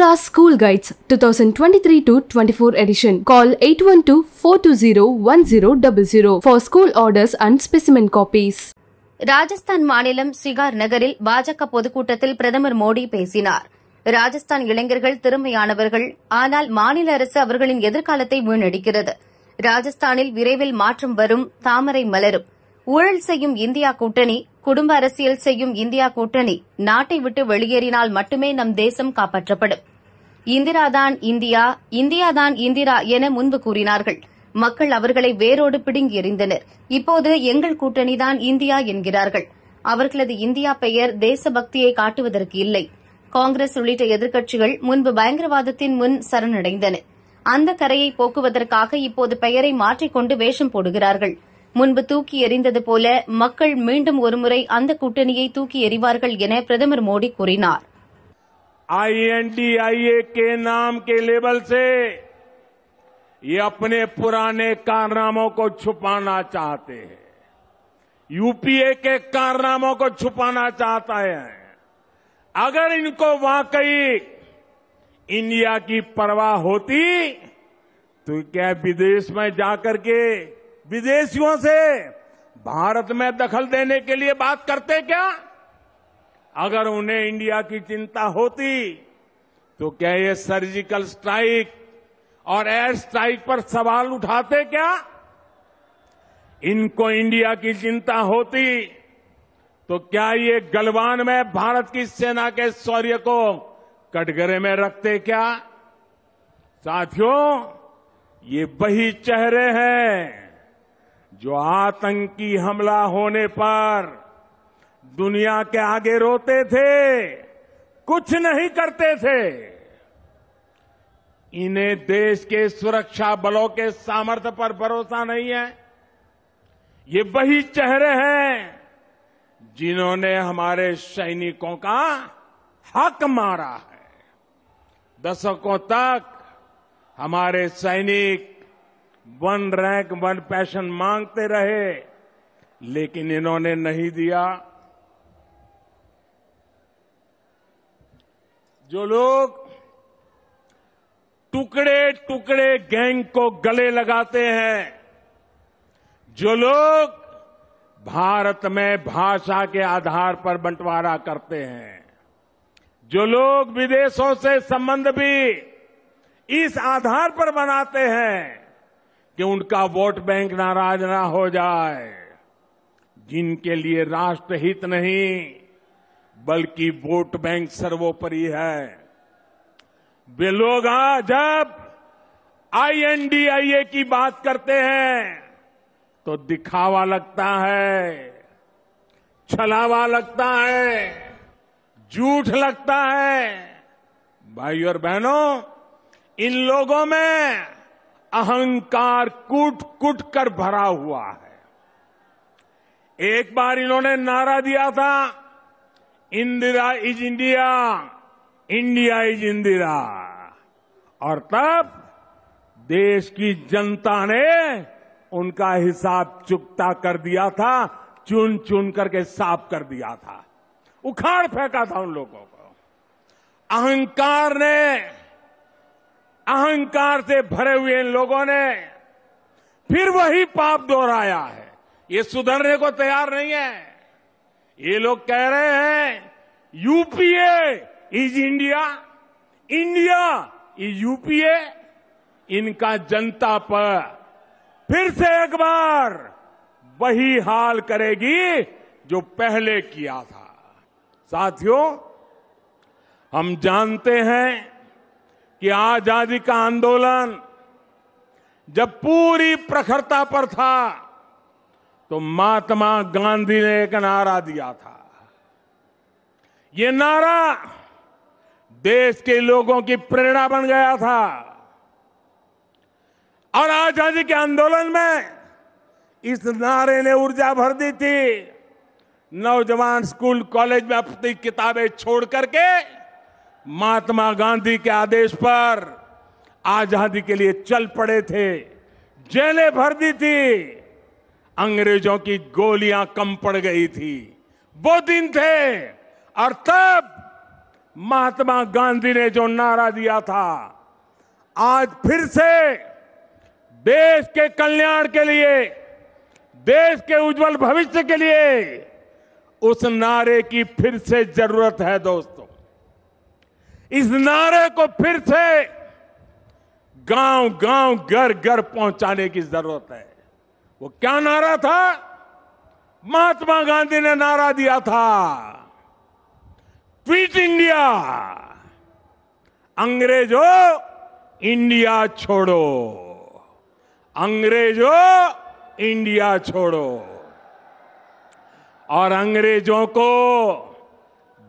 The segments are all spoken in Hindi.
Call School Guides 2023 four 24 edition. Call 812-420-1000 for school orders and specimen copies. Rajasthan மாநிலம் சிகார் நகரில் பாஜக பொதுக்கூட்டத்தில் பிரதமர் மோடி பேசினார் ராஜஸ்தான் இளைஞர்கள் திறமையானவர்கள் ஆனால் மாநில அரசு அவர்களின் எதிர்காலத்தை வீணடிக்கிறது ராஜஸ்தானில் விரைவில் மாற்றம் வரும் தாமரை மலரும் ஊழல் செய்யும் இந்தியா கூட்டணி குடும்ப அரசியல் செய்யும் இந்தியா கூட்டணி நாட்டை விட்டு வெளியேறினால் மட்டுமே நம் தேசம் காப்பாற்றப்படும் இந்திராதான் இந்தியா இந்தியாதான் இந்திரா என முன்பு கூறினார்கள் மக்கள் அவர்களை வேரோடு பிடுங்கி எறிந்தனர் இப்போது எங்கள் கூட்டணிதான் இந்தியா என்கிறார்கள் அவர்களது இந்தியா பெயர் தேசபக்தியை காட்டுவதற்கு இல்லை காங்கிரஸ் உள்ளிட்ட எதிர்க்கட்சிகள் முன்பு பயங்கரவாதத்தின் முன் சரணடைந்தன அந்த கரையை போக்குவதற்காக இப்போது பெயரை மாற்றிக்கொண்டு வேஷம் போடுகிறார்கள் முன்பு தூக்கி எறிந்தது போல மக்கள் மீண்டும் ஒருமுறை அந்த கூட்டணியை தூக்கி எறிவார்கள் என பிரதமர் மோடி கூறினார் आईएनडीआईए के नाम के लेवल से ये अपने पुराने कारनामों को छुपाना चाहते हैं यूपीए के कारनामों को छुपाना चाहता है अगर इनको वाकई इंडिया की परवाह होती तो क्या विदेश में जाकर के विदेशियों से भारत में दखल देने के लिए बात करते क्या अगर उन्हें इंडिया की चिंता होती तो क्या ये सर्जिकल स्ट्राइक और एयर स्ट्राइक पर सवाल उठाते क्या इनको इंडिया की चिंता होती तो क्या ये गलवान में भारत की सेना के शौर्य को कटघरे में रखते क्या साथियों ये वही चेहरे हैं जो आतंकी हमला होने पर दुनिया के आगे रोते थे कुछ नहीं करते थे इन्हें देश के सुरक्षा बलों के सामर्थ्य पर भरोसा नहीं है ये वही चेहरे हैं जिन्होंने हमारे सैनिकों का हक मारा है दशकों तक हमारे सैनिक वन रैंक वन पैशन मांगते रहे लेकिन इन्होंने नहीं दिया जो लोग टुकड़े टुकड़े गैंग को गले लगाते हैं जो लोग भारत में भाषा के आधार पर बंटवारा करते हैं जो लोग विदेशों से संबंध भी इस आधार पर बनाते हैं कि उनका वोट बैंक नाराज ना हो जाए जिनके लिए राष्ट्रहित नहीं बल्कि वोट बैंक सर्वोपरि है वे लोग जब आईएनडीआईए की बात करते हैं तो दिखावा लगता है छलावा लगता है झूठ लगता है भाई और बहनों इन लोगों में अहंकार कूट कूट कर भरा हुआ है एक बार इन्होंने नारा दिया था Indira is India India is Indira और तब देश की जनता ने उनका हिसाब चुकता कर दिया था चुन चुन करके साफ कर दिया था उखाड़ फेंका था उन लोगों को अहंकार ने अहंकार से भरे हुए इन लोगों ने फिर वही पाप दोहराया है ये सुधरने को तैयार नहीं है ये लोग कह रहे हैं UPA is India India is UPA इनका जनता पर फिर से एक बार वही हाल करेगी जो पहले किया था साथियों हम जानते हैं कि आजादी का आंदोलन जब पूरी प्रखरता पर था तो महात्मा गांधी ने एक नारा दिया था ये नारा देश के लोगों की प्रेरणा बन गया था और आजादी के आंदोलन में इस नारे ने ऊर्जा भर दी थी नौजवान स्कूल कॉलेज में अपनी किताबें छोड़ करके महात्मा गांधी के आदेश पर आजादी के लिए चल पड़े थे जेलें भर दी थी अंग्रेजों की गोलियां कम पड़ गई थी वो दिन थे और तब महात्मा गांधी ने जो नारा दिया था आज फिर से देश के कल्याण के लिए देश के उज्जवल भविष्य के लिए उस नारे की फिर से जरूरत है दोस्त इस नारे को फिर से गांव गांव घर घर पहुंचाने की जरूरत है वो क्या नारा था महात्मा गांधी ने नारा दिया था क्विट इंडिया अंग्रेजों इंडिया छोड़ो अंग्रेजों इंडिया छोड़ो और अंग्रेजों को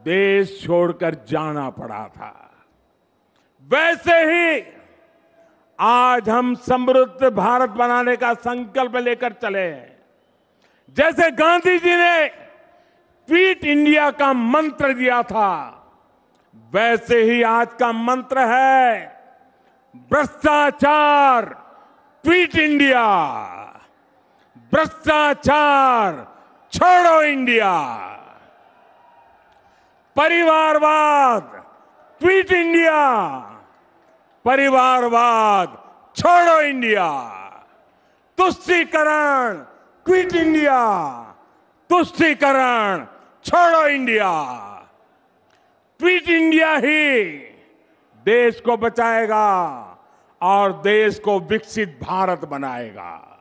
देश छोड़कर जाना पड़ा था वैसे ही आज हम समृद्ध भारत बनाने का संकल्प लेकर चले हैं जैसे गांधी जी ने फिट इंडिया का मंत्र दिया था वैसे ही आज का मंत्र है भ्रष्टाचार फिट इंडिया भ्रष्टाचार छोड़ो इंडिया परिवारवाद ट्वीट इंडिया परिवारवाद छोड़ो इंडिया तुष्टीकरण क्विट इंडिया तुष्टीकरण छोड़ो इंडिया ट्वीट इंडिया ही देश को बचाएगा और देश को विकसित भारत बनाएगा